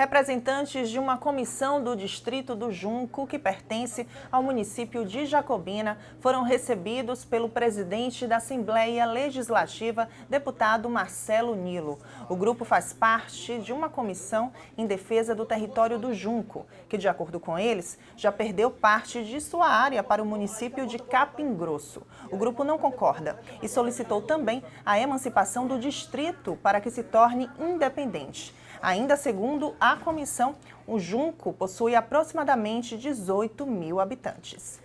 Representantes de uma comissão do distrito do Junco, que pertence ao município de Jacobina, foram recebidos pelo presidente da Assembleia Legislativa, deputado Marcelo Nilo. O grupo faz parte de uma comissão em defesa do território do Junco, que, de acordo com eles, já perdeu parte de sua área para o município de Capim Grosso. O grupo não concorda e solicitou também a emancipação do distrito para que se torne independente. Ainda segundo a na comissão, o Junco possui aproximadamente 18 mil habitantes.